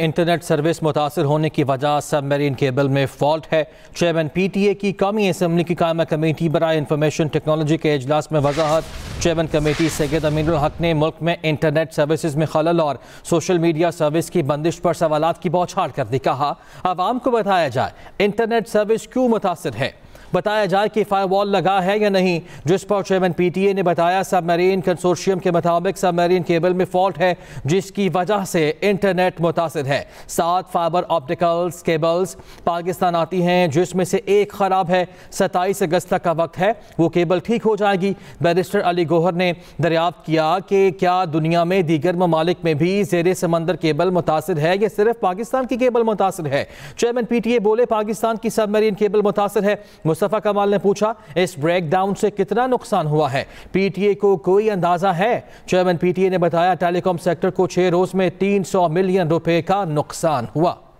internet service متاثر ہونے کی وجہ سب میرین کیبل میں فالٹ ہے چیئرمین پی ٹی اے کی قومی اسمبلی کی قائمہ کمیٹی برائے انفارمیشن ٹیکنالوجی کے اجلاس میں وضاحت چیئرمین کمیٹی سید امین الحق نے ملک میں انٹرنیٹ سروسز میں خلل اور سوشل میڈیا سروس کی بندش پر سوالات کی بوچھاڑ کر دی کہا عوام کو بتایا جائے انٹرنیٹ سروس کیوں متاثر ہے بتایا جائے کہ وال لگا ہے یا نہیں جس پر چیئرمین پی ٹی اے نے بتایا سب میرین کنسورشیم کے مطابق سب میرین کیبل میں فالٹ ہے جس کی وجہ سے انٹرنیٹ متاثر ہے سات فائبر آپٹیکلز کیبلز پاکستان آتی ہیں جس میں سے ایک خراب ہے ستائیس اگست تک کا وقت ہے وہ کیبل ٹھیک ہو جائے گی بیرسٹر علی گوہر نے دریافت کیا کہ کیا دنیا میں دیگر ممالک میں بھی زیر سمندر کیبل متاثر ہے یہ صرف پاکستان کی کیبل متاثر ہے چیئرمین پی ٹی اے بولے پاکستان کی سب میرین کیبل متاثر ہے مصطفیٰ کمال نے پوچھا اس بریک ڈاؤن سے کتنا نقصان ہوا ہے پی ٹی اے کو کوئی اندازہ ہے چیئرمین پی ٹی اے نے بتایا کام سیکٹر کو چھ روز میں تین سو ملین روپے کا نقصان ہوا